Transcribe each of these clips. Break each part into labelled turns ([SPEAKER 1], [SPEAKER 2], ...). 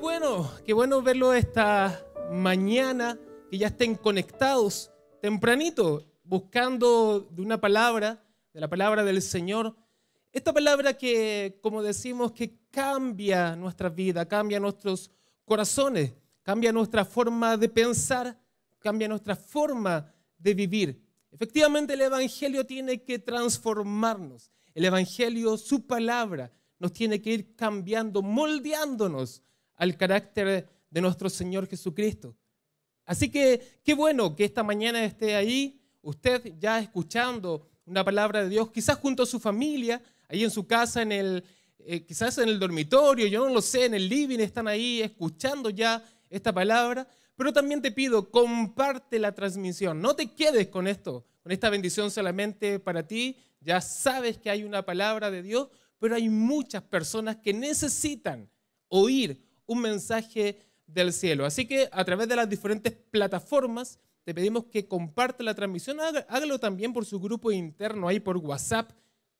[SPEAKER 1] bueno, qué bueno verlo esta mañana, que ya estén conectados tempranito, buscando de una palabra, de la palabra del Señor. Esta palabra que, como decimos, que cambia nuestra vida, cambia nuestros corazones, cambia nuestra forma de pensar, cambia nuestra forma de vivir. Efectivamente, el Evangelio tiene que transformarnos. El Evangelio, su palabra, nos tiene que ir cambiando, moldeándonos al carácter de nuestro Señor Jesucristo. Así que qué bueno que esta mañana esté ahí, usted ya escuchando una palabra de Dios, quizás junto a su familia, ahí en su casa, en el, eh, quizás en el dormitorio, yo no lo sé, en el living están ahí escuchando ya esta palabra, pero también te pido, comparte la transmisión, no te quedes con esto, con esta bendición solamente para ti, ya sabes que hay una palabra de Dios, pero hay muchas personas que necesitan oír un mensaje del cielo. Así que a través de las diferentes plataformas te pedimos que comparte la transmisión, hágalo también por su grupo interno, ahí por WhatsApp.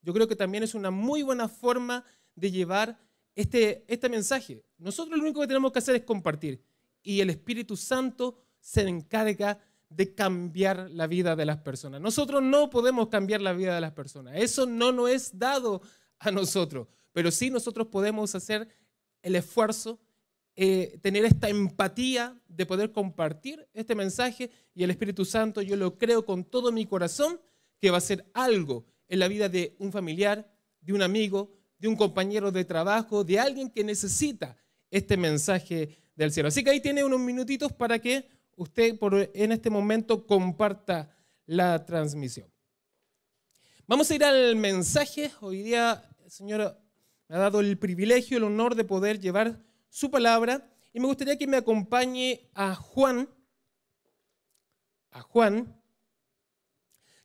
[SPEAKER 1] Yo creo que también es una muy buena forma de llevar este, este mensaje. Nosotros lo único que tenemos que hacer es compartir y el Espíritu Santo se encarga de cambiar la vida de las personas. Nosotros no podemos cambiar la vida de las personas. Eso no nos es dado a nosotros, pero sí nosotros podemos hacer el esfuerzo eh, tener esta empatía de poder compartir este mensaje y el Espíritu Santo, yo lo creo con todo mi corazón, que va a ser algo en la vida de un familiar, de un amigo, de un compañero de trabajo, de alguien que necesita este mensaje del cielo. Así que ahí tiene unos minutitos para que usted por, en este momento comparta la transmisión. Vamos a ir al mensaje. Hoy día el Señor me ha dado el privilegio, el honor de poder llevar su palabra y me gustaría que me acompañe a Juan, a Juan,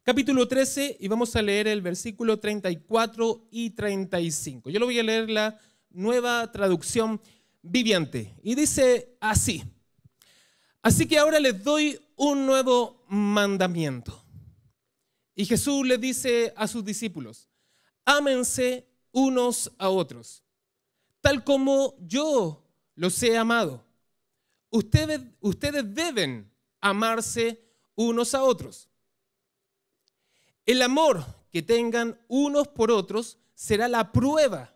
[SPEAKER 1] capítulo 13 y vamos a leer el versículo 34 y 35. Yo lo voy a leer la nueva traducción viviente y dice así. Así que ahora les doy un nuevo mandamiento. Y Jesús le dice a sus discípulos, ámense unos a otros tal como yo los he amado. Ustedes, ustedes deben amarse unos a otros. El amor que tengan unos por otros será la prueba.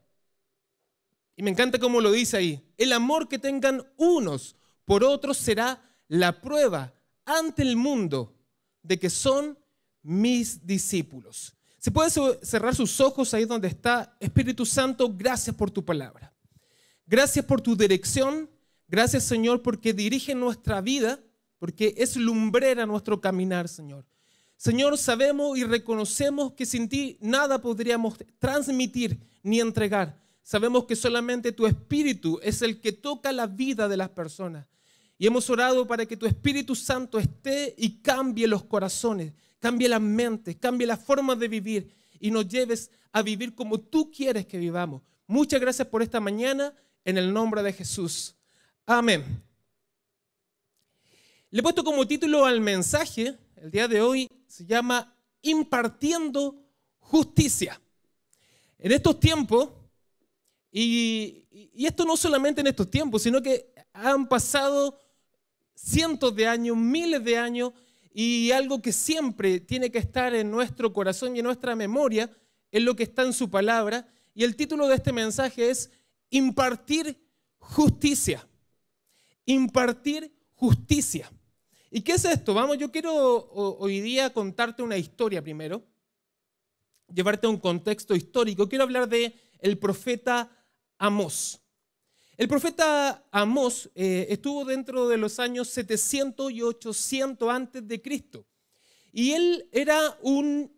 [SPEAKER 1] Y me encanta cómo lo dice ahí. El amor que tengan unos por otros será la prueba ante el mundo de que son mis discípulos. Se puede cerrar sus ojos ahí donde está. Espíritu Santo, gracias por tu palabra. Gracias por tu dirección. Gracias, Señor, porque dirige nuestra vida, porque es lumbrera nuestro caminar, Señor. Señor, sabemos y reconocemos que sin ti nada podríamos transmitir ni entregar. Sabemos que solamente tu espíritu es el que toca la vida de las personas. Y hemos orado para que tu Espíritu Santo esté y cambie los corazones, cambie las mentes, cambie la forma de vivir y nos lleves a vivir como tú quieres que vivamos. Muchas gracias por esta mañana en el nombre de Jesús. Amén. Le he puesto como título al mensaje, el día de hoy, se llama Impartiendo Justicia. En estos tiempos, y, esto no solamente en estos tiempos, sino que han pasado cientos de años, miles de años, y algo que siempre tiene que estar en nuestro corazón y en nuestra memoria es lo que está en su palabra. Y el título de este mensaje es impartir justicia. Impartir justicia. ¿Y qué es esto? Vamos, yo quiero hoy día contarte una historia primero, llevarte a un contexto histórico. Quiero hablar de el profeta Amós. El profeta Amós eh, estuvo dentro de los años 700 y 800 antes de Cristo. Y él era un,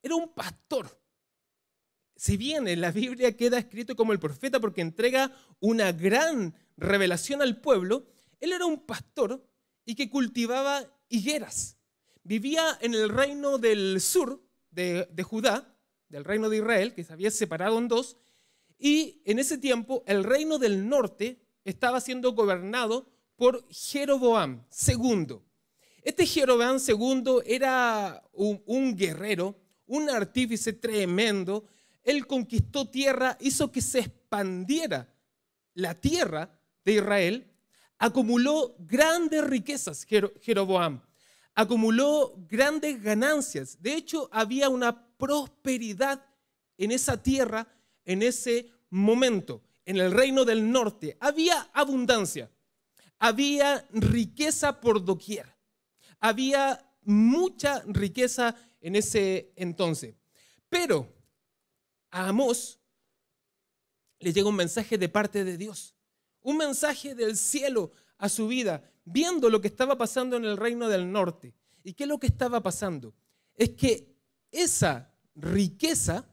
[SPEAKER 1] era un pastor. Si bien en la Biblia queda escrito como el profeta porque entrega una gran revelación al pueblo, él era un pastor y que cultivaba higueras. Vivía en el reino del sur de, Judá, del reino de Israel, que se había separado en dos, y en ese tiempo el reino del norte estaba siendo gobernado por Jeroboam II. Este Jeroboam II era un guerrero, un artífice tremendo, él conquistó tierra, hizo que se expandiera la tierra de Israel, acumuló grandes riquezas Jeroboam, acumuló grandes ganancias. De hecho, había una prosperidad en esa tierra, en ese momento, en el reino del norte. Había abundancia, había riqueza por doquier, había mucha riqueza en ese entonces. Pero a Amós le llega un mensaje de parte de Dios, un mensaje del cielo a su vida, viendo lo que estaba pasando en el reino del norte. ¿Y qué es lo que estaba pasando? Es que esa riqueza,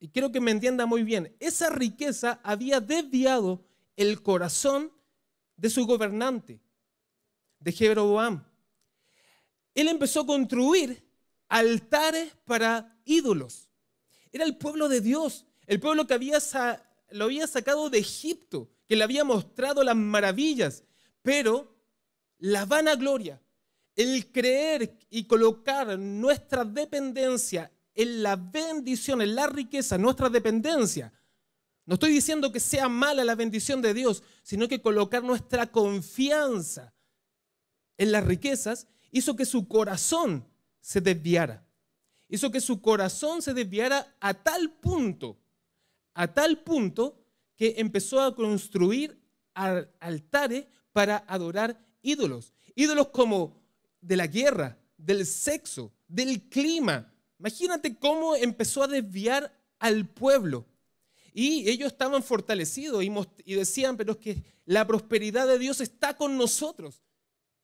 [SPEAKER 1] y quiero que me entienda muy bien, esa riqueza había desviado el corazón de su gobernante, de Jeroboam. Él empezó a construir altares para ídolos. Era el pueblo de Dios, el pueblo que había lo había sacado de Egipto, que le había mostrado las maravillas, pero la vanagloria, el creer y colocar nuestra dependencia en la bendición, en la riqueza, nuestra dependencia. No estoy diciendo que sea mala la bendición de Dios, sino que colocar nuestra confianza en las riquezas hizo que su corazón se desviara hizo que su corazón se desviara a tal punto, a tal punto que empezó a construir altares para adorar ídolos. Ídolos como de la guerra, del sexo, del clima. Imagínate cómo empezó a desviar al pueblo. Y ellos estaban fortalecidos y, decían, pero es que la prosperidad de Dios está con nosotros.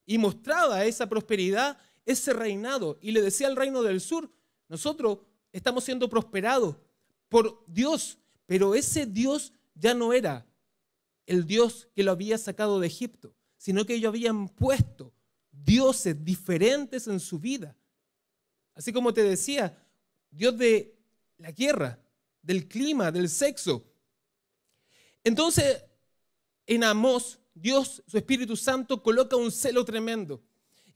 [SPEAKER 1] Y mostraba esa prosperidad, ese reinado. Y le decía al reino del sur, nosotros estamos siendo prosperados por Dios, pero ese Dios ya no era el Dios que lo había sacado de Egipto, sino que ellos habían puesto dioses diferentes en su vida. Así como te decía, Dios de la guerra, del clima, del sexo. Entonces, en Amós, Dios, su Espíritu Santo, coloca un celo tremendo,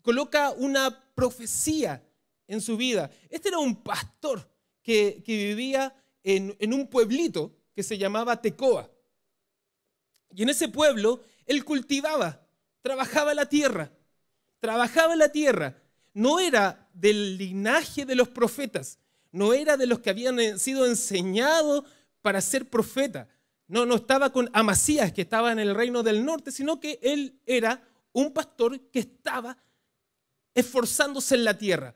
[SPEAKER 1] coloca una profecía en su vida. Este era un pastor que, vivía en, un pueblito que se llamaba Tecoa. Y en ese pueblo él cultivaba, trabajaba la tierra, trabajaba la tierra. No era del linaje de los profetas, no era de los que habían eh, sido enseñados para ser profeta. No, no estaba con Amasías, que estaba en el reino del norte, sino que él era un pastor que estaba esforzándose en la tierra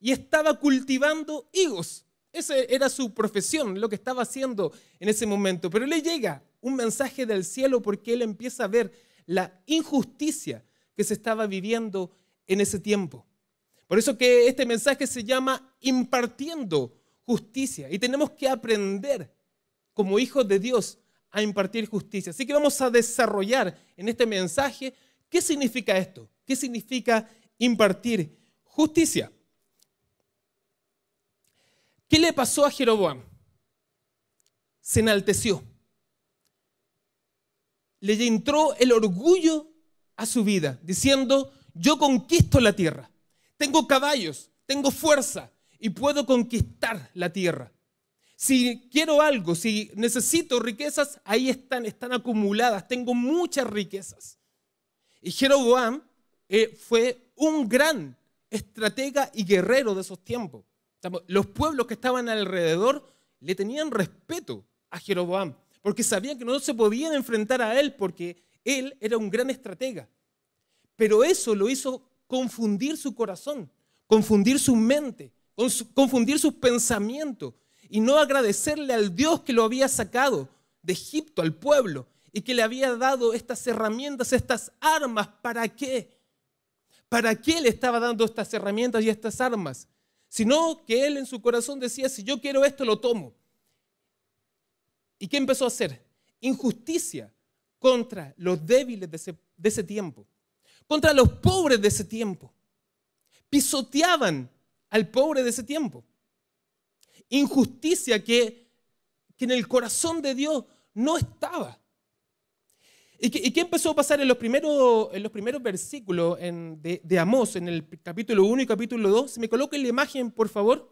[SPEAKER 1] y estaba cultivando higos. Esa era su profesión, lo que estaba haciendo en ese momento. Pero le llega un mensaje del cielo porque él empieza a ver la injusticia que se estaba viviendo en ese tiempo. Por eso que este mensaje se llama impartiendo justicia. Y tenemos que aprender como hijos de Dios a impartir justicia. Así que vamos a desarrollar en este mensaje qué significa esto, qué significa impartir justicia. ¿Qué le pasó a Jeroboam? Se enalteció. Le entró el orgullo a su vida, diciendo, yo conquisto la tierra. Tengo caballos, tengo fuerza y puedo conquistar la tierra. Si quiero algo, si necesito riquezas, ahí están, están acumuladas. Tengo muchas riquezas. Y Jeroboam eh, fue un gran estratega y guerrero de esos tiempos. Los pueblos que estaban alrededor le tenían respeto a Jeroboam, porque sabían que no se podían enfrentar a él, porque él era un gran estratega. Pero eso lo hizo confundir su corazón, confundir su mente, confundir sus pensamientos y no agradecerle al Dios que lo había sacado de Egipto, al pueblo, y que le había dado estas herramientas, estas armas. ¿Para qué? ¿Para qué le estaba dando estas herramientas y estas armas? sino que él en su corazón decía, si yo quiero esto, lo tomo. ¿Y qué empezó a hacer? Injusticia contra los débiles de ese, tiempo, contra los pobres de ese tiempo. Pisoteaban al pobre de ese tiempo. Injusticia que en el corazón de Dios no estaba. ¿Y qué, empezó a pasar en los primeros, en los primeros versículos de, Amós, en el capítulo 1 y capítulo 2? Si me coloquen la imagen, por favor.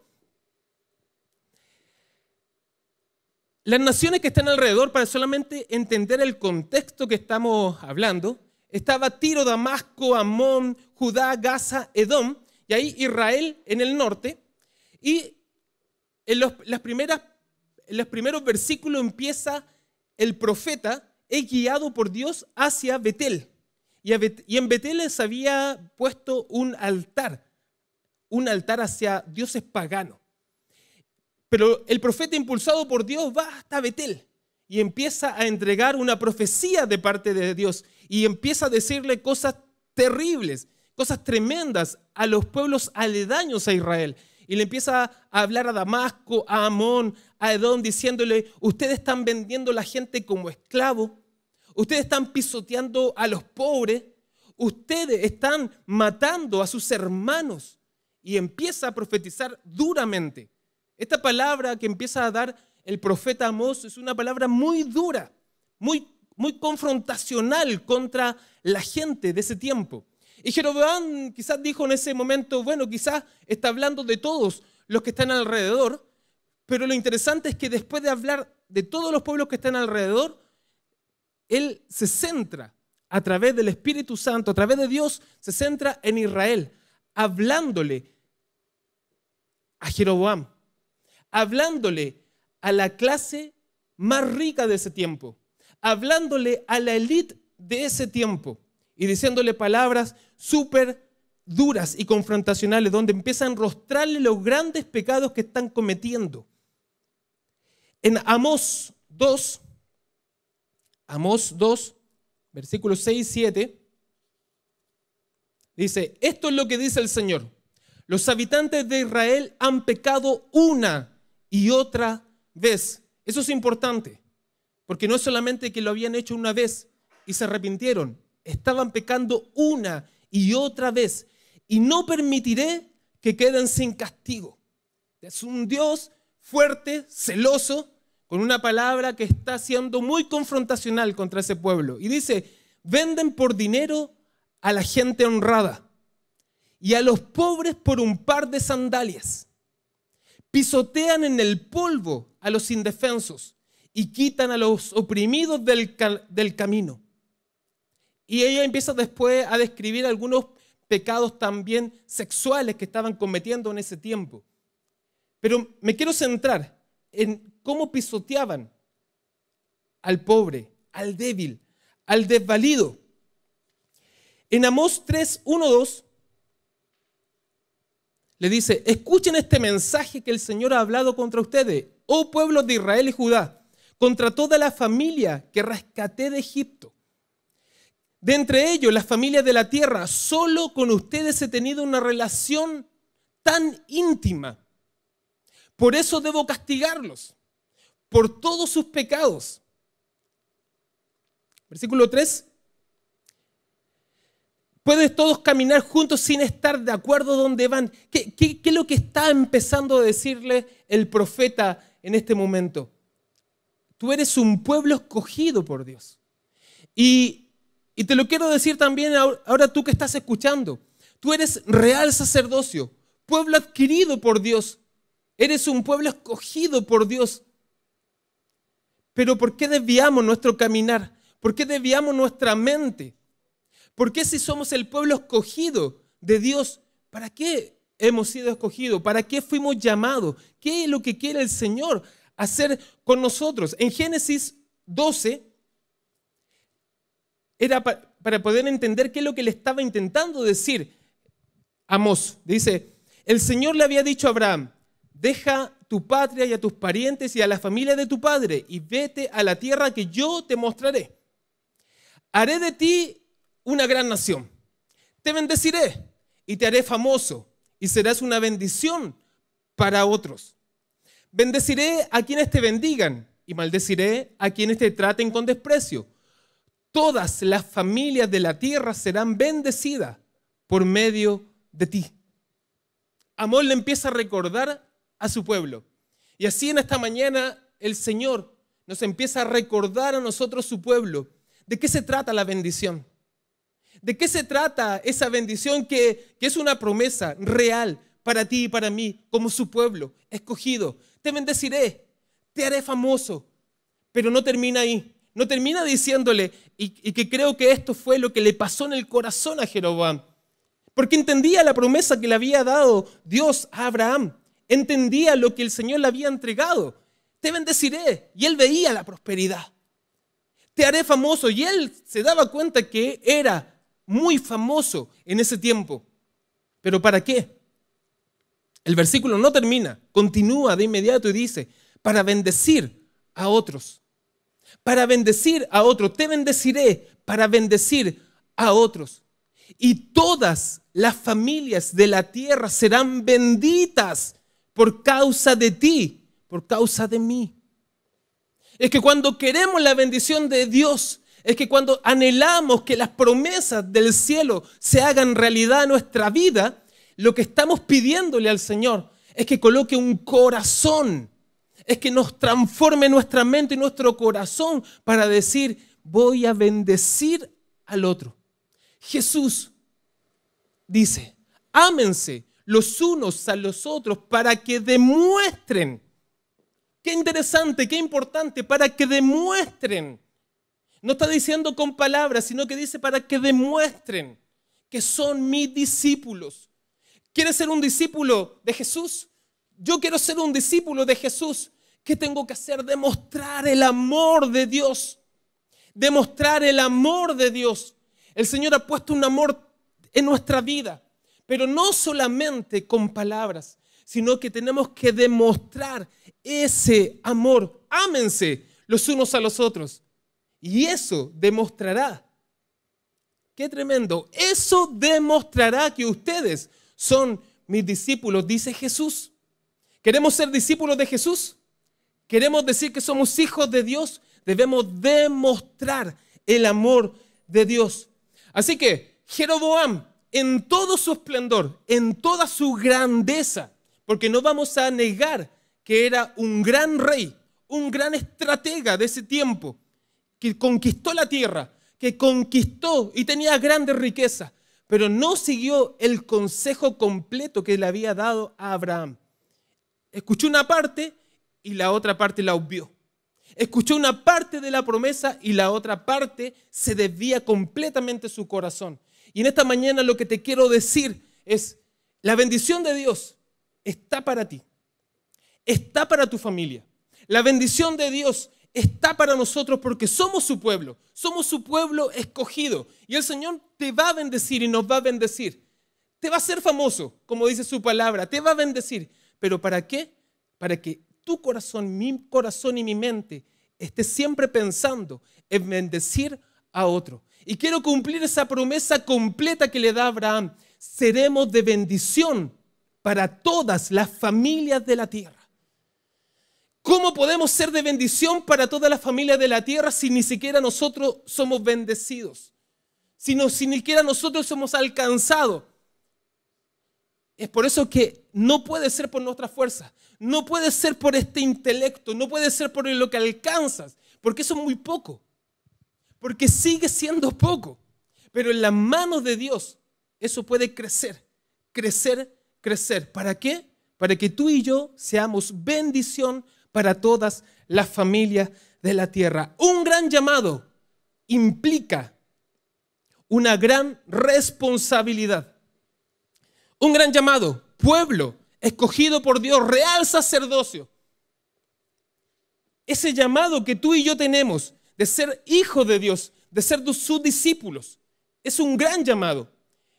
[SPEAKER 1] Las naciones que están alrededor, para solamente entender el contexto que estamos hablando, estaba Tiro, Damasco, Amón, Judá, Gaza, Edom, y ahí Israel en el norte. Y en las primeras, en los primeros versículos empieza el profeta es guiado por Dios hacia Betel. Y, y en Betel se había puesto un altar, un altar hacia dioses paganos. Pero el profeta impulsado por Dios va hasta Betel y empieza a entregar una profecía de parte de Dios y empieza a decirle cosas terribles, cosas tremendas a los pueblos aledaños a Israel y le empieza a hablar a Damasco, a Amón, a Edom, diciéndole, ustedes están vendiendo a la gente como esclavo, ustedes están pisoteando a los pobres, ustedes están matando a sus hermanos. Y empieza a profetizar duramente. Esta palabra que empieza a dar el profeta Amós es una palabra muy dura, muy, muy confrontacional contra la gente de ese tiempo. Y Jeroboam quizás dijo en ese momento, bueno, quizás está hablando de todos los que están alrededor, pero lo interesante es que después de hablar de todos los pueblos que están alrededor, él se centra a través del Espíritu Santo, a través de Dios, se centra en Israel, hablándole a Jeroboam, hablándole a la clase más rica de ese tiempo, hablándole a la élite de ese tiempo y diciéndole palabras súper duras y confrontacionales, donde empiezan a enrostrarle los grandes pecados que están cometiendo. En Amos 2, Amós 2, versículos 6 y 7, dice, esto es lo que dice el Señor. Los habitantes de Israel han pecado una y otra vez. Eso es importante, porque no es solamente que lo habían hecho una vez y se arrepintieron, Estaban pecando una y otra vez. Y no permitiré que queden sin castigo. Es un Dios fuerte, celoso, con una palabra que está siendo muy confrontacional contra ese pueblo. Y dice, venden por dinero a la gente honrada y a los pobres por un par de sandalias. Pisotean en el polvo a los indefensos y quitan a los oprimidos del, del camino. Y ella empieza después a describir algunos pecados también sexuales que estaban cometiendo en ese tiempo. Pero me quiero centrar en cómo pisoteaban al pobre, al débil, al desvalido. En Amós 3, 1, le dice, escuchen este mensaje que el Señor ha hablado contra ustedes, oh pueblos de Israel y Judá, contra toda la familia que rescaté de Egipto. De entre ellos, las familias de la tierra, solo con ustedes he tenido una relación tan íntima. Por eso debo castigarlos, por todos sus pecados. Versículo 3. Puedes todos caminar juntos sin estar de acuerdo donde van. ¿Qué, es lo que está empezando a decirle el profeta en este momento? Tú eres un pueblo escogido por Dios. Y y te lo quiero decir también ahora tú que estás escuchando. Tú eres real sacerdocio, pueblo adquirido por Dios. Eres un pueblo escogido por Dios. Pero ¿por qué desviamos nuestro caminar? ¿Por qué desviamos nuestra mente? ¿Por qué si somos el pueblo escogido de Dios, para qué hemos sido escogidos? ¿Para qué fuimos llamados? ¿Qué es lo que quiere el Señor hacer con nosotros? En Génesis 12, era para poder entender qué es lo que le estaba intentando decir amos Dice, el Señor le había dicho a Abraham, deja tu patria y a tus parientes y a la familia de tu padre y vete a la tierra que yo te mostraré. Haré de ti una gran nación. Te bendeciré y te haré famoso y serás una bendición para otros. Bendeciré a quienes te bendigan y maldeciré a quienes te traten con desprecio todas las familias de la tierra serán bendecidas por medio de ti. Amor le empieza a recordar a su pueblo. Y así en esta mañana el Señor nos empieza a recordar a nosotros su pueblo. ¿De qué se trata la bendición? ¿De qué se trata esa bendición que, que es una promesa real para ti y para mí como su pueblo escogido? Te bendeciré, te haré famoso, pero no termina ahí. No termina diciéndole, y, que creo que esto fue lo que le pasó en el corazón a Jeroboam, porque entendía la promesa que le había dado Dios a Abraham, entendía lo que el Señor le había entregado. Te bendeciré, y él veía la prosperidad. Te haré famoso, y él se daba cuenta que era muy famoso en ese tiempo. ¿Pero para qué? El versículo no termina, continúa de inmediato y dice, para bendecir a otros para bendecir a otros, Te bendeciré para bendecir a otros. Y todas las familias de la tierra serán benditas por causa de ti, por causa de mí. Es que cuando queremos la bendición de Dios, es que cuando anhelamos que las promesas del cielo se hagan realidad en nuestra vida, lo que estamos pidiéndole al Señor es que coloque un corazón es que nos transforme nuestra mente y nuestro corazón para decir, voy a bendecir al otro. Jesús dice, ámense los unos a los otros para que demuestren. Qué interesante, qué importante, para que demuestren. No está diciendo con palabras, sino que dice para que demuestren que son mis discípulos. ¿Quieres ser un discípulo de Jesús? Yo quiero ser un discípulo de Jesús. ¿Qué tengo que hacer? Demostrar el amor de Dios. Demostrar el amor de Dios. El Señor ha puesto un amor en nuestra vida, pero no solamente con palabras, sino que tenemos que demostrar ese amor. Ámense los unos a los otros. Y eso demostrará. Qué tremendo. Eso demostrará que ustedes son mis discípulos, dice Jesús. ¿Queremos ser discípulos de Jesús? queremos decir que somos hijos de Dios, debemos demostrar el amor de Dios. Así que Jeroboam, en todo su esplendor, en toda su grandeza, porque no vamos a negar que era un gran rey, un gran estratega de ese tiempo, que conquistó la tierra, que conquistó y tenía grandes riquezas, pero no siguió el consejo completo que le había dado a Abraham. Escuchó una parte y la otra parte la obvió. Escuchó una parte de la promesa y la otra parte se desvía completamente su corazón. Y en esta mañana lo que te quiero decir es, la bendición de Dios está para ti, está para tu familia. La bendición de Dios está para nosotros porque somos su pueblo, somos su pueblo escogido. Y el Señor te va a bendecir y nos va a bendecir. Te va a ser famoso, como dice su palabra, te va a bendecir. ¿Pero para qué? Para que tu corazón, mi corazón y mi mente esté siempre pensando en bendecir a otro. Y quiero cumplir esa promesa completa que le da Abraham. Seremos de bendición para todas las familias de la tierra. ¿Cómo podemos ser de bendición para todas las familias de la tierra si ni siquiera nosotros somos bendecidos? Si, si ni siquiera nosotros somos alcanzados. Es por eso que no puede ser por nuestra fuerza, no puede ser por este intelecto, no puede ser por lo que alcanzas, porque eso es muy poco, porque sigue siendo poco. Pero en las manos de Dios eso puede crecer, crecer, crecer. ¿Para qué? Para que tú y yo seamos bendición para todas las familias de la tierra. Un gran llamado implica una gran responsabilidad un gran llamado, pueblo escogido por Dios, real sacerdocio. Ese llamado que tú y yo tenemos de ser hijos de Dios, de ser sus discípulos, es un gran llamado.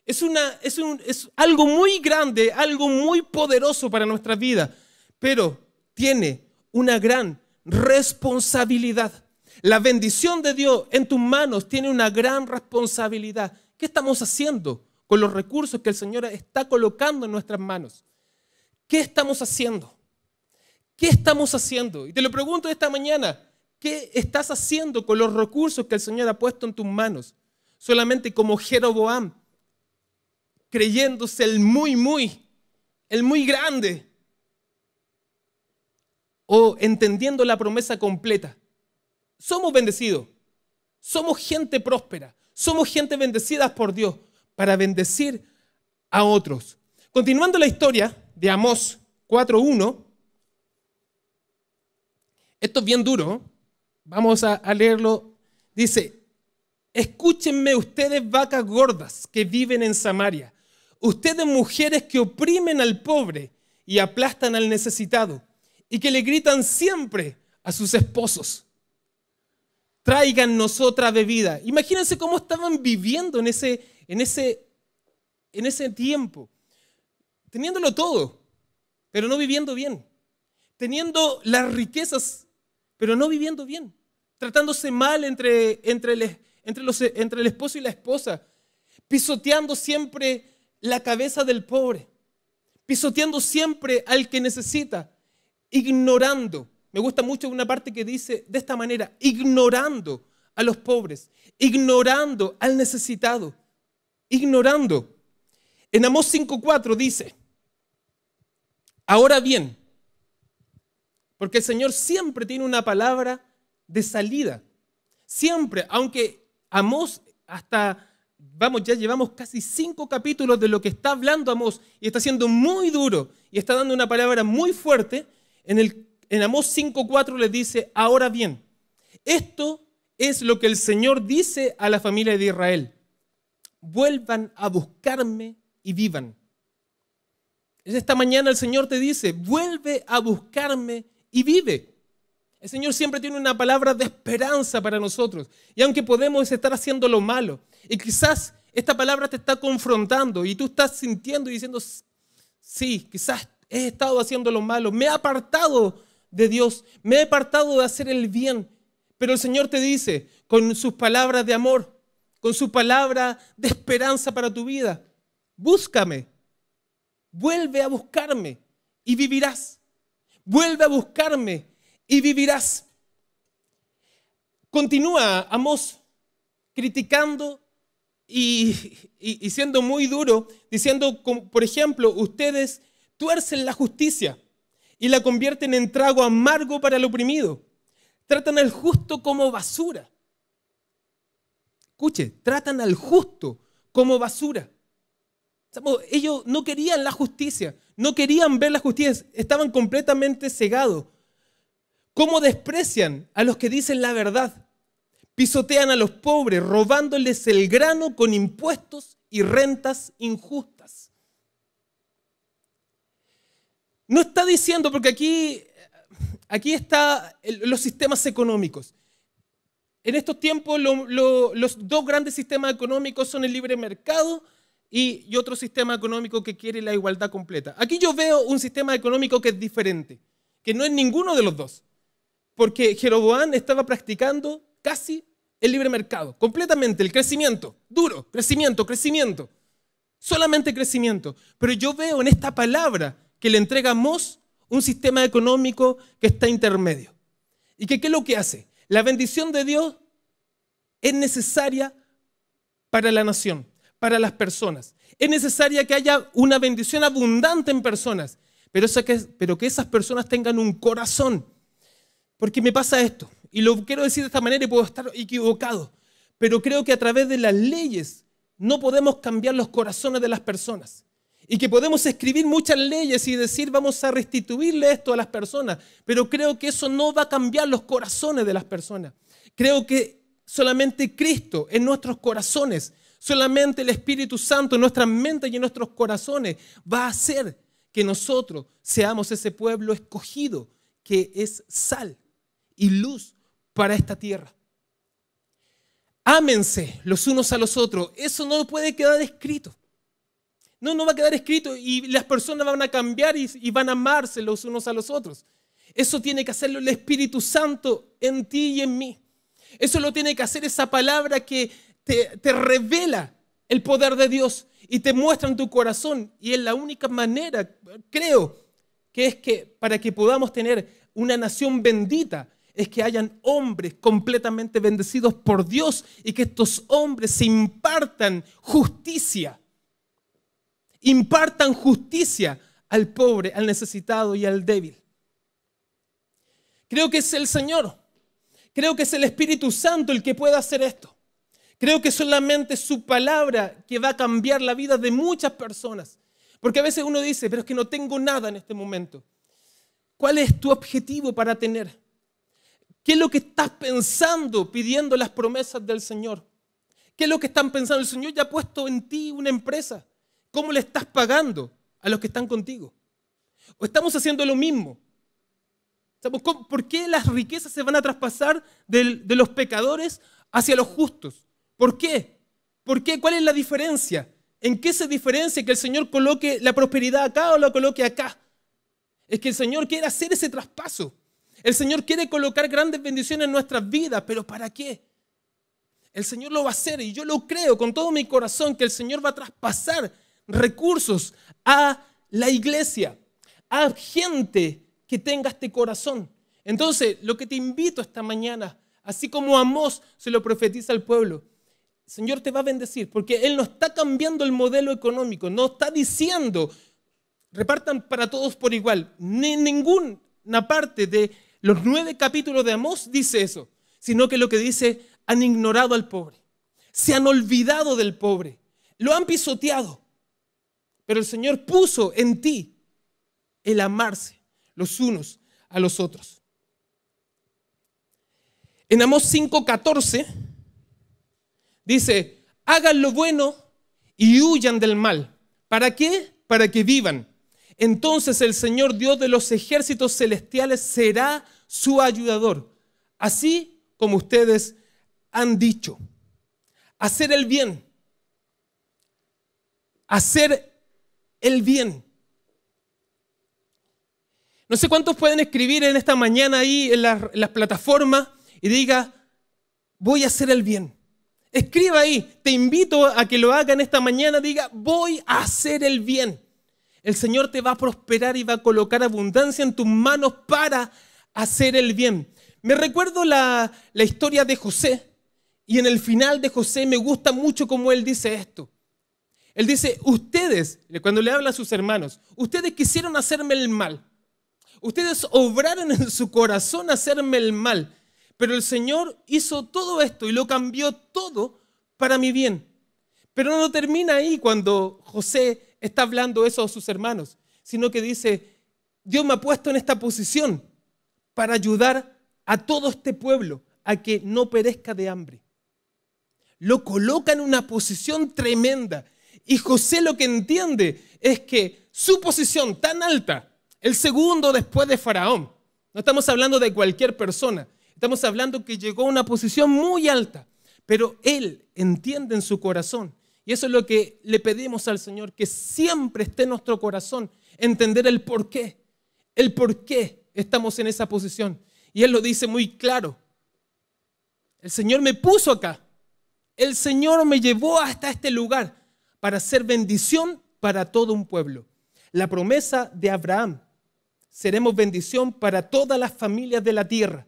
[SPEAKER 1] Es, una, es, es algo muy grande, algo muy poderoso para nuestra vida, pero tiene una gran responsabilidad. La bendición de Dios en tus manos tiene una gran responsabilidad. ¿Qué estamos haciendo? con los recursos que el Señor está colocando en nuestras manos. ¿Qué estamos haciendo? ¿Qué estamos haciendo? Y te lo pregunto esta mañana, ¿qué estás haciendo con los recursos que el Señor ha puesto en tus manos? Solamente como Jeroboam, creyéndose el muy, muy, el muy grande, o entendiendo la promesa completa. Somos bendecidos, somos gente próspera, somos gente bendecida por Dios, para bendecir a otros. Continuando la historia de Amós 4.1, esto es bien duro, ¿eh? vamos a, leerlo, dice, escúchenme ustedes vacas gordas que viven en Samaria, ustedes mujeres que oprimen al pobre y aplastan al necesitado y que le gritan siempre a sus esposos, tráigannos otra bebida. Imagínense cómo estaban viviendo en ese, en ese, en ese tiempo, teniéndolo todo, pero no viviendo bien, teniendo las riquezas, pero no viviendo bien, tratándose mal entre, entre, entre, entre el esposo y la esposa, pisoteando siempre la cabeza del pobre, pisoteando siempre al que necesita, ignorando. Me gusta mucho una parte que dice de esta manera, ignorando a los pobres, ignorando al necesitado, ignorando. En Amós 5.4 dice, ahora bien, porque el Señor siempre tiene una palabra de salida, siempre, aunque Amós hasta, vamos, ya llevamos casi cinco capítulos de lo que está hablando Amós y está siendo muy duro y está dando una palabra muy fuerte, en, el, en Amós 5.4 le dice, ahora bien, esto es lo que el Señor dice a la familia de Israel vuelvan a buscarme y vivan. Esta mañana el Señor te dice, vuelve a buscarme y vive. El Señor siempre tiene una palabra de esperanza para nosotros. Y aunque podemos estar haciendo lo malo, y quizás esta palabra te está confrontando y tú estás sintiendo y diciendo, sí, quizás he estado haciendo lo malo, me he apartado de Dios, me he apartado de hacer el bien. Pero el Señor te dice, con sus palabras de amor, con su palabra de esperanza para tu vida. Búscame, vuelve a buscarme y vivirás. Vuelve a buscarme y vivirás. Continúa amos, criticando y, y, siendo muy duro, diciendo, por ejemplo, ustedes tuercen la justicia y la convierten en trago amargo para el oprimido. Tratan al justo como basura escuche, tratan al justo como basura. Ellos no querían la justicia, no querían ver la justicia, estaban completamente cegados. ¿Cómo desprecian a los que dicen la verdad? Pisotean a los pobres, robándoles el grano con impuestos y rentas injustas. No está diciendo, porque aquí, aquí están los sistemas económicos en estos tiempos los dos grandes sistemas económicos son el libre mercado y, otro sistema económico que quiere la igualdad completa. Aquí yo veo un sistema económico que es diferente, que no es ninguno de los dos, porque Jeroboam estaba practicando casi el libre mercado, completamente, el crecimiento, duro, crecimiento, crecimiento, solamente crecimiento. Pero yo veo en esta palabra que le entregamos un sistema económico que está intermedio. ¿Y que qué es lo que hace? La bendición de Dios es necesaria para la nación, para las personas. Es necesaria que haya una bendición abundante en personas, pero, que, que esas personas tengan un corazón. Porque me pasa esto, y lo quiero decir de esta manera y puedo estar equivocado, pero creo que a través de las leyes no podemos cambiar los corazones de las personas y que podemos escribir muchas leyes y decir vamos a restituirle esto a las personas, pero creo que eso no va a cambiar los corazones de las personas. Creo que solamente Cristo en nuestros corazones, solamente el Espíritu Santo en nuestras mentes y en nuestros corazones va a hacer que nosotros seamos ese pueblo escogido que es sal y luz para esta tierra. Ámense los unos a los otros. Eso no puede quedar escrito. No, no va a quedar escrito y las personas van a cambiar y, van a amarse los unos a los otros. Eso tiene que hacerlo el Espíritu Santo en ti y en mí. Eso lo tiene que hacer esa palabra que te, te, revela el poder de Dios y te muestra en tu corazón. Y es la única manera, creo, que es que para que podamos tener una nación bendita, es que hayan hombres completamente bendecidos por Dios y que estos hombres se impartan justicia impartan justicia al pobre, al necesitado y al débil. Creo que es el Señor, creo que es el Espíritu Santo el que puede hacer esto. Creo que solamente su palabra que va a cambiar la vida de muchas personas. Porque a veces uno dice, pero es que no tengo nada en este momento. ¿Cuál es tu objetivo para tener? ¿Qué es lo que estás pensando pidiendo las promesas del Señor? ¿Qué es lo que están pensando? El Señor ya ha puesto en ti una empresa. ¿Cómo le estás pagando a los que están contigo? ¿O estamos haciendo lo mismo? ¿Por qué las riquezas se van a traspasar de los pecadores hacia los justos? ¿Por qué? ¿Por qué? ¿Cuál es la diferencia? ¿En qué se diferencia que el Señor coloque la prosperidad acá o la coloque acá? Es que el Señor quiere hacer ese traspaso. El Señor quiere colocar grandes bendiciones en nuestras vidas, pero ¿para qué? El Señor lo va a hacer y yo lo creo con todo mi corazón que el Señor va a traspasar recursos a la iglesia, a gente que tenga este corazón. Entonces, lo que te invito esta mañana, así como Amós se lo profetiza al pueblo, Señor te va a bendecir, porque Él no está cambiando el modelo económico, no está diciendo, repartan para todos por igual. Ni ninguna parte de los nueve capítulos de Amós dice eso, sino que lo que dice, han ignorado al pobre, se han olvidado del pobre, lo han pisoteado, pero el Señor puso en ti el amarse los unos a los otros. En Amós 5:14 dice, hagan lo bueno y huyan del mal. ¿Para qué? Para que vivan. Entonces el Señor Dios de los ejércitos celestiales será su ayudador, así como ustedes han dicho. Hacer el bien, hacer el bien. No sé cuántos pueden escribir en esta mañana ahí en, las plataformas y diga, voy a hacer el bien. Escriba ahí, te invito a que lo hagan esta mañana, diga, voy a hacer el bien. El Señor te va a prosperar y va a colocar abundancia en tus manos para hacer el bien. Me recuerdo la, la historia de José y en el final de José me gusta mucho como él dice esto. Él dice, ustedes, cuando le habla a sus hermanos, ustedes quisieron hacerme el mal. Ustedes obraron en su corazón hacerme el mal. Pero el Señor hizo todo esto y lo cambió todo para mi bien. Pero no termina ahí cuando José está hablando eso a sus hermanos, sino que dice, Dios me ha puesto en esta posición para ayudar a todo este pueblo a que no perezca de hambre. Lo coloca en una posición tremenda y José lo que entiende es que su posición tan alta, el segundo después de Faraón, no estamos hablando de cualquier persona, estamos hablando que llegó a una posición muy alta, pero él entiende en su corazón. Y eso es lo que le pedimos al Señor, que siempre esté en nuestro corazón entender el por qué, el por qué estamos en esa posición. Y Él lo dice muy claro. El Señor me puso acá. El Señor me llevó hasta este lugar para ser bendición para todo un pueblo. La promesa de Abraham, seremos bendición para todas las familias de la tierra.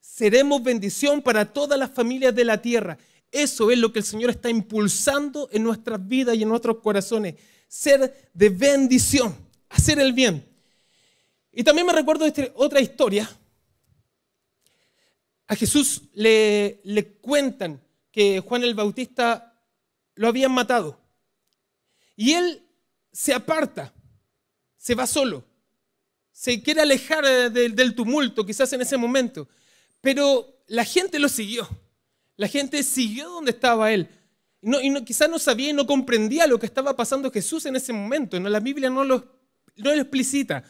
[SPEAKER 1] Seremos bendición para todas las familias de la tierra. Eso es lo que el Señor está impulsando en nuestras vidas y en nuestros corazones. Ser de bendición, hacer el bien. Y también me recuerdo este, otra historia. A Jesús le, le cuentan que Juan el Bautista lo habían matado. Y él se aparta, se va solo, se quiere alejar eh, del tumulto, quizás en ese momento. Pero la gente lo siguió, la gente siguió donde estaba él. y quizás no sabía y no comprendía lo que estaba pasando Jesús en ese momento. No, la Biblia no lo, no explicita,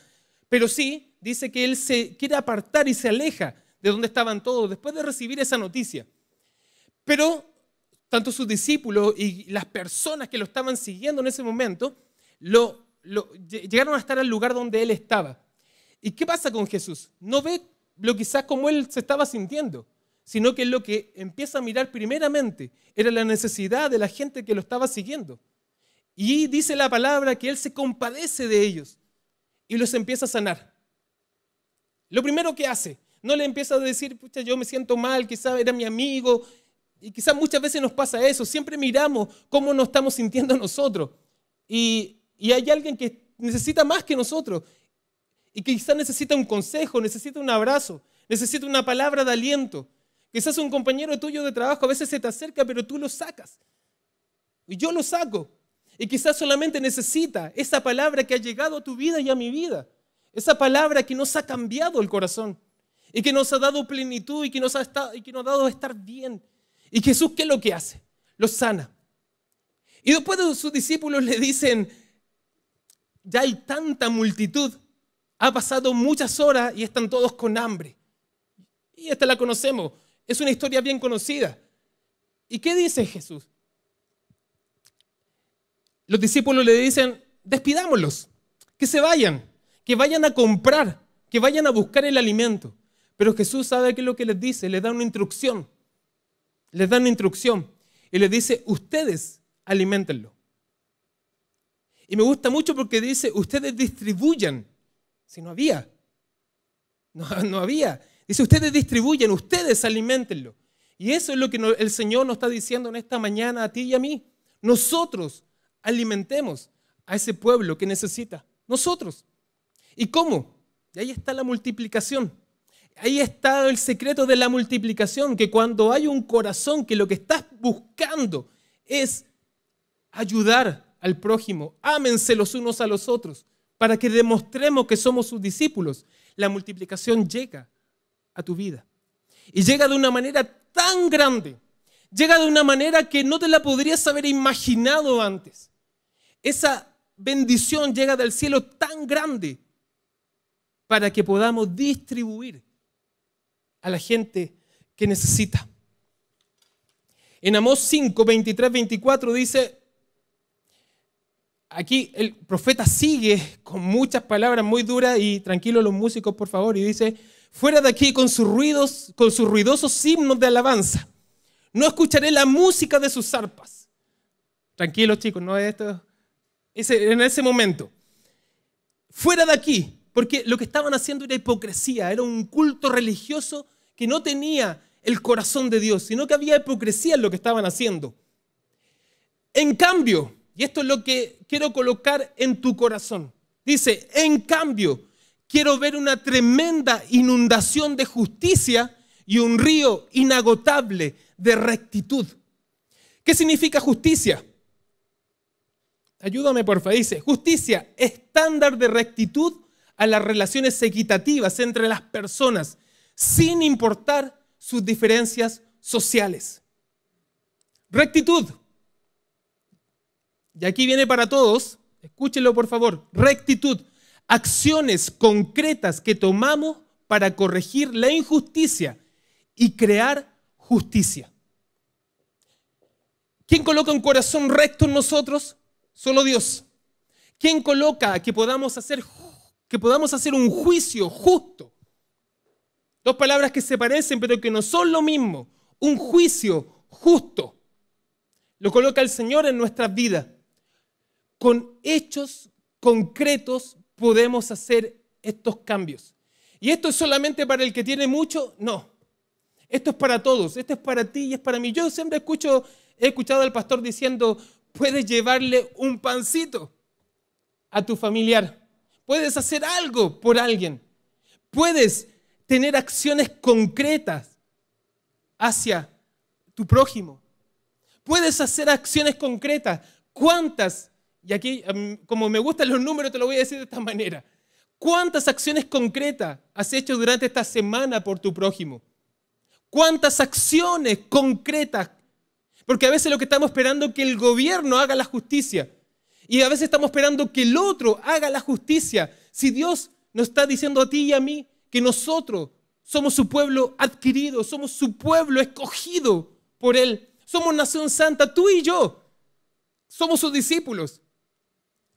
[SPEAKER 1] pero sí dice que él se quiere apartar y se aleja de donde estaban todos después de recibir esa noticia. Pero tanto sus discípulos y las personas que lo estaban siguiendo en ese momento, llegaron a estar al lugar donde él estaba. ¿Y qué pasa con Jesús? No ve lo quizás como él se estaba sintiendo, sino que lo que empieza a mirar primeramente era la necesidad de la gente que lo estaba siguiendo. Y dice la palabra que él se compadece de ellos y los empieza a sanar. Lo primero que hace, no le empieza a decir, pucha, yo me siento mal, quizás era mi amigo, y quizás muchas veces nos pasa eso, siempre miramos cómo nos estamos sintiendo nosotros. Y, y hay alguien que necesita más que nosotros. Y quizás necesita un consejo, necesita un abrazo, necesita una palabra de aliento. Quizás un compañero tuyo de trabajo a veces se te acerca, pero tú lo sacas. Y yo lo saco. Y quizás solamente necesita esa palabra que ha llegado a tu vida y a mi vida. Esa palabra que nos ha cambiado el corazón. Y que nos ha dado plenitud y que nos ha, estado, y que nos ha dado estar bien ¿Y Jesús qué es lo que hace? Los sana. Y después de sus discípulos le dicen, ya hay tanta multitud, ha pasado muchas horas y están todos con hambre. Y esta la conocemos, es una historia bien conocida. ¿Y qué dice Jesús? Los discípulos le dicen, despidámoslos, que se vayan, que vayan a comprar, que vayan a buscar el alimento. Pero Jesús sabe qué es lo que les dice, les da una instrucción les dan una instrucción y les dice, ustedes alimentenlo. Y me gusta mucho porque dice, ustedes distribuyan. Si no había, no, no había. Dice, ustedes distribuyen, ustedes alimentenlo. Y eso es lo que el Señor nos está diciendo en esta mañana a ti y a mí. Nosotros alimentemos a ese pueblo que necesita. Nosotros. ¿Y cómo? Y ahí está la multiplicación ahí está el secreto de la multiplicación, que cuando hay un corazón que lo que estás buscando es ayudar al prójimo, ámense los unos a los otros, para que demostremos que somos sus discípulos, la multiplicación llega a tu vida. Y llega de una manera tan grande, llega de una manera que no te la podrías haber imaginado antes. Esa bendición llega del cielo tan grande para que podamos distribuir a la gente que necesita. En Amós 5, 23, 24 dice, aquí el profeta sigue con muchas palabras muy duras y tranquilos los músicos, por favor, y dice, fuera de aquí con sus ruidos, con sus ruidosos himnos de alabanza. No escucharé la música de sus arpas. Tranquilos, chicos, no es esto. ese en ese momento. Fuera de aquí, porque lo que estaban haciendo era hipocresía, era un culto religioso que no tenía el corazón de Dios, sino que había hipocresía en lo que estaban haciendo. En cambio, y esto es lo que quiero colocar en tu corazón, dice, en cambio, quiero ver una tremenda inundación de justicia y un río inagotable de rectitud. ¿Qué significa justicia? Ayúdame por favor, dice, justicia, estándar de rectitud a las relaciones equitativas entre las personas, sin importar sus diferencias sociales. Rectitud. Y aquí viene para todos, escúchenlo por favor, rectitud. Acciones concretas que tomamos para corregir la injusticia y crear justicia. ¿Quién coloca un corazón recto en nosotros? Solo Dios. ¿Quién coloca que podamos hacer que podamos hacer un juicio justo. Dos palabras que se parecen pero que no son lo mismo. Un juicio justo. Lo coloca el Señor en nuestras vidas. Con hechos concretos podemos hacer estos cambios. ¿Y esto es solamente para el que tiene mucho? No. Esto es para todos. Esto es para ti y es para mí. Yo siempre escucho, he escuchado al pastor diciendo, puedes llevarle un pancito a tu familiar. Puedes hacer algo por alguien. Puedes tener acciones concretas hacia tu prójimo. Puedes hacer acciones concretas. ¿Cuántas? Y aquí, em, como me gustan los números, te lo voy a decir de esta manera. ¿Cuántas acciones concretas has hecho durante esta semana por tu prójimo? ¿Cuántas acciones concretas? Porque a veces lo que estamos esperando es que el gobierno haga la justicia. Y a veces estamos esperando que el otro haga la justicia. Si Dios nos está diciendo a ti y a mí que nosotros somos su pueblo adquirido, somos su pueblo escogido por Él, somos nación santa, tú y yo, somos sus discípulos.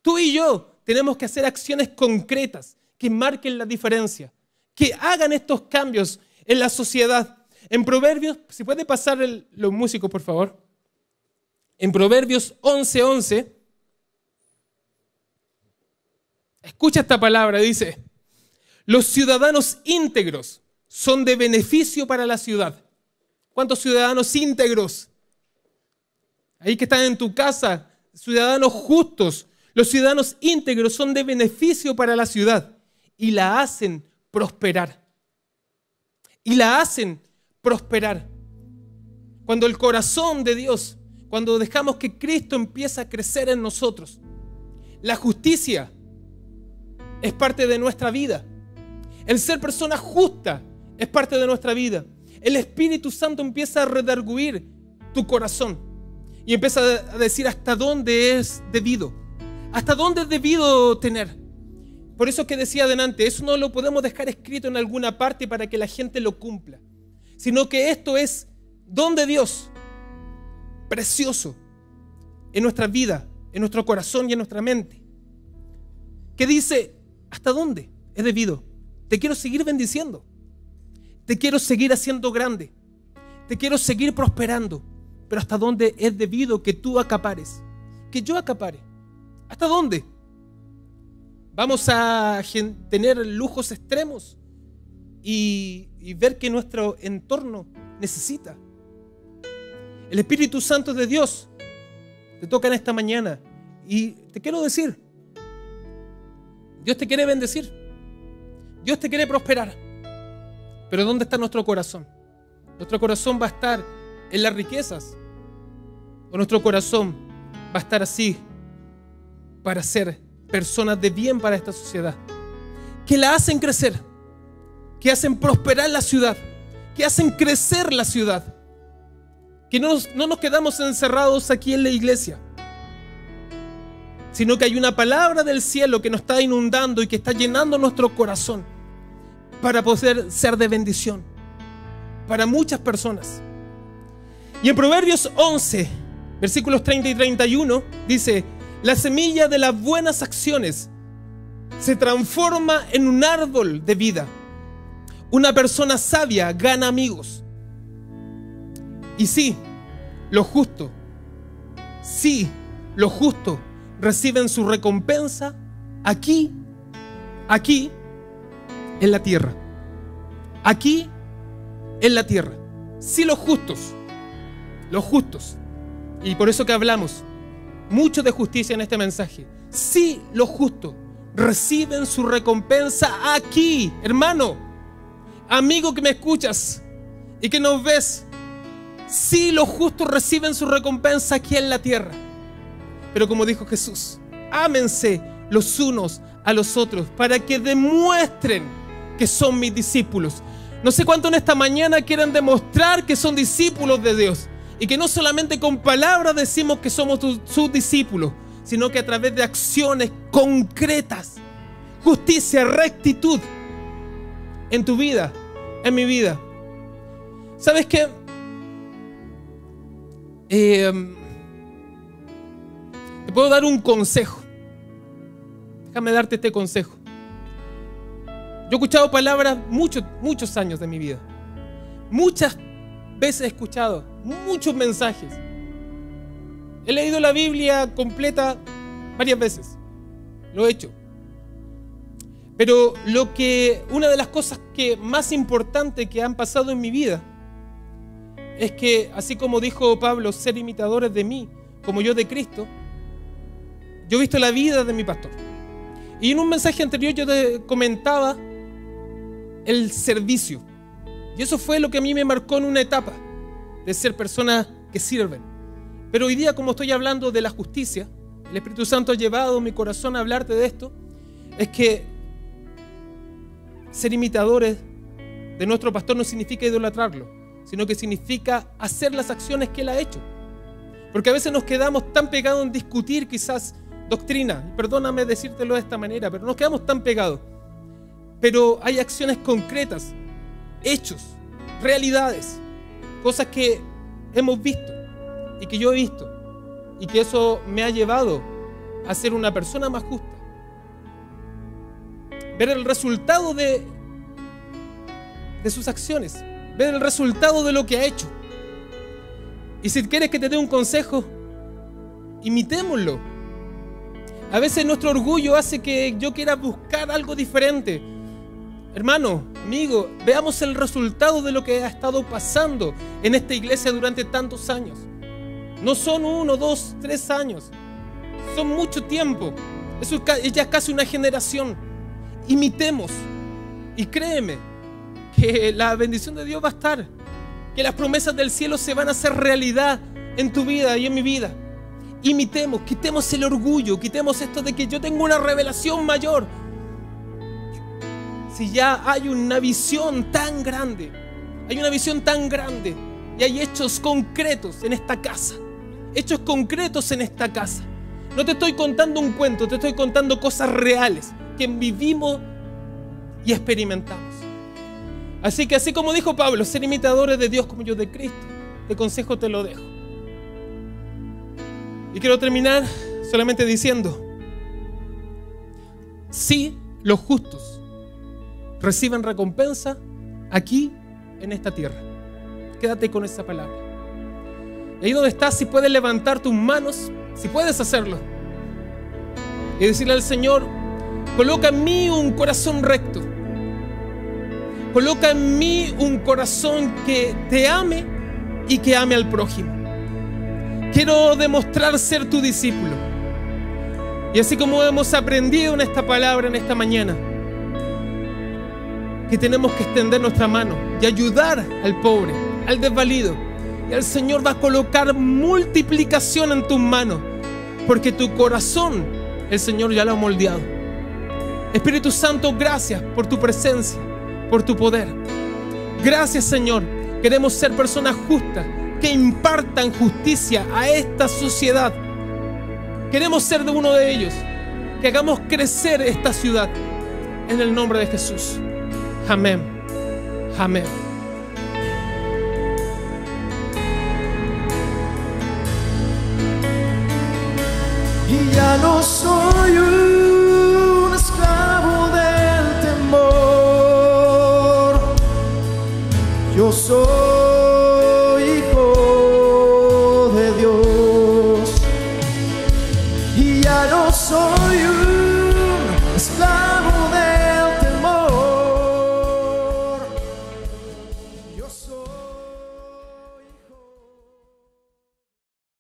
[SPEAKER 1] Tú y yo tenemos que hacer acciones concretas que marquen la diferencia, que hagan estos cambios en la sociedad. En Proverbios, si puede pasar los músicos, por favor. En Proverbios 11:11 11, Escucha esta palabra, dice, los ciudadanos íntegros son de beneficio para la ciudad. ¿Cuántos ciudadanos íntegros? Ahí que están en tu casa, ciudadanos justos. Los ciudadanos íntegros son de beneficio para la ciudad y la hacen prosperar. Y la hacen prosperar. Cuando el corazón de Dios, cuando dejamos que Cristo empieza a crecer en nosotros, la justicia, es parte de nuestra vida. El ser persona justa es parte de nuestra vida. El Espíritu Santo empieza a redarguir tu corazón y empieza a decir hasta dónde es debido, hasta dónde es debido tener. Por eso que decía adelante, eso no lo podemos dejar escrito en alguna parte para que la gente lo cumpla, sino que esto es don de Dios, precioso, en nuestra vida, en nuestro corazón y en nuestra mente. Que dice, ¿Hasta dónde es debido? Te quiero seguir bendiciendo. Te quiero seguir haciendo grande. Te quiero seguir prosperando. Pero ¿hasta dónde es debido que tú acapares? Que yo acapare. ¿Hasta dónde? Vamos a tener lujos extremos y, ver que nuestro entorno necesita. El Espíritu Santo de Dios te toca en esta mañana. Y te quiero decir, Dios te quiere bendecir. Dios te quiere prosperar. Pero ¿dónde está nuestro corazón? Nuestro corazón va a estar en las riquezas. O nuestro corazón va a estar así para ser personas de bien para esta sociedad. Que la hacen crecer. Que hacen prosperar la ciudad. Que hacen crecer la ciudad. Que no, no nos quedamos encerrados aquí en la iglesia sino que hay una palabra del cielo que nos está inundando y que está llenando nuestro corazón para poder ser de bendición para muchas personas. Y en Proverbios 11, versículos 30 y 31, dice, la semilla de las buenas acciones se transforma en un árbol de vida. Una persona sabia gana amigos. Y sí, lo justo. Sí, lo justo reciben su recompensa aquí, aquí, en la tierra. Aquí, en la tierra. Sí los justos, los justos. Y por eso que hablamos mucho de justicia en este mensaje. Sí los justos reciben su recompensa aquí, hermano. Amigo que me escuchas y que nos ves, si los justos reciben su recompensa aquí en la tierra. Pero como dijo Jesús, ámense los unos a los otros para que demuestren que son mis discípulos. No sé cuánto en esta mañana quieran demostrar que son discípulos de Dios y que no solamente con palabras decimos que somos sus discípulos, sino que a través de acciones concretas, justicia, rectitud en tu vida, en mi vida. ¿Sabes qué? Eh, te puedo dar un consejo. Déjame darte este consejo. Yo he escuchado palabras muchos, muchos años de mi vida. Muchas veces he escuchado, muchos mensajes. He leído la Biblia completa varias veces. Lo he hecho. Pero lo que una de las cosas que más importantes que han pasado en mi vida es que así como dijo Pablo, ser imitadores de mí, como yo de Cristo, yo he visto la vida de mi pastor. Y en un mensaje anterior yo te comentaba el servicio. Y eso fue lo que a mí me marcó en una etapa de ser persona que sirven. Pero hoy día, como estoy hablando de la justicia, el Espíritu Santo ha llevado mi corazón a hablarte de esto, es que ser imitadores de nuestro pastor no significa idolatrarlo, sino que significa hacer las acciones que él ha hecho. Porque a veces nos quedamos tan pegados en discutir quizás doctrina. Perdóname decírtelo de esta manera, pero nos quedamos tan pegados. Pero hay acciones concretas, hechos, realidades, cosas que hemos visto y que yo he visto y que eso me ha llevado a ser una persona más justa. Ver el resultado de, de sus acciones, ver el resultado de lo que ha hecho. Y si quieres que te dé un consejo, imitémoslo a veces nuestro orgullo hace que yo quiera buscar algo diferente. Hermano, amigo, veamos el resultado de lo que ha estado pasando en esta iglesia durante tantos años. No son uno, dos, tres años. Son mucho tiempo. es ya casi una generación. Imitemos. Y créeme que la bendición de Dios va a estar. Que las promesas del cielo se van a hacer realidad en tu vida y en mi vida imitemos, quitemos el orgullo, quitemos esto de que yo tengo una revelación mayor. Si ya hay una visión tan grande, hay una visión tan grande y hay hechos concretos en esta casa, hechos concretos en esta casa. No te estoy contando un cuento, te estoy contando cosas reales que vivimos y experimentamos. Así que así como dijo Pablo, ser imitadores de Dios como yo de Cristo, te consejo te lo dejo. Y quiero terminar solamente diciendo, si los justos reciben recompensa aquí en esta tierra, quédate con esa palabra. Y ahí donde estás, si puedes levantar tus manos, si puedes hacerlo, y decirle al Señor, coloca en mí un corazón recto, coloca en mí un corazón que te ame y que ame al prójimo. Quiero demostrar ser tu discípulo. Y así como hemos aprendido en esta palabra, en esta mañana, que tenemos que extender nuestra mano y ayudar al pobre, al desvalido. Y el Señor va a colocar multiplicación en tus manos, porque tu corazón el Señor ya lo ha moldeado. Espíritu Santo, gracias por tu presencia, por tu poder. Gracias Señor, queremos ser personas justas que impartan justicia a esta sociedad. Queremos ser de uno de ellos, que hagamos crecer esta ciudad en el nombre de Jesús. Amén. Amén. Y ya no soy un